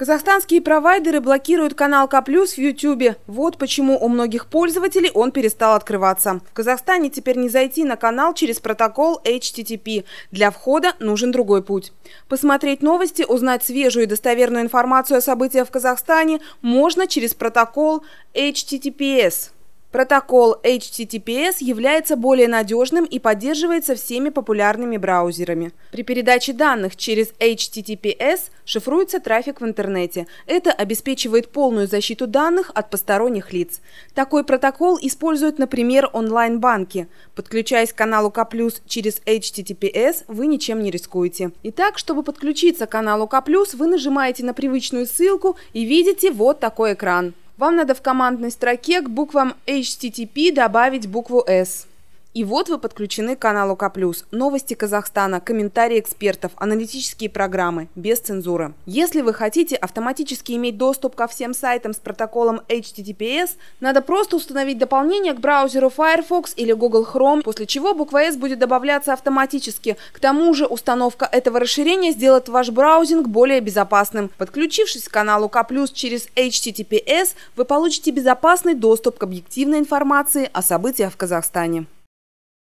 Казахстанские провайдеры блокируют канал К+, в Ютьюбе. Вот почему у многих пользователей он перестал открываться. В Казахстане теперь не зайти на канал через протокол HTTP. Для входа нужен другой путь. Посмотреть новости, узнать свежую и достоверную информацию о событиях в Казахстане можно через протокол HTTPS. Протокол HTTPS является более надежным и поддерживается всеми популярными браузерами. При передаче данных через HTTPS шифруется трафик в интернете. Это обеспечивает полную защиту данных от посторонних лиц. Такой протокол используют, например, онлайн-банки. Подключаясь к каналу К+, через HTTPS, вы ничем не рискуете. Итак, чтобы подключиться к каналу К+, вы нажимаете на привычную ссылку и видите вот такой экран. Вам надо в командной строке к буквам HTTP добавить букву S. И вот вы подключены к каналу К+. Новости Казахстана, комментарии экспертов, аналитические программы, без цензуры. Если вы хотите автоматически иметь доступ ко всем сайтам с протоколом HTTPS, надо просто установить дополнение к браузеру Firefox или Google Chrome, после чего буква S будет добавляться автоматически. К тому же установка этого расширения сделает ваш браузинг более безопасным. Подключившись к каналу К+, через HTTPS, вы получите безопасный доступ к объективной информации о событиях в Казахстане.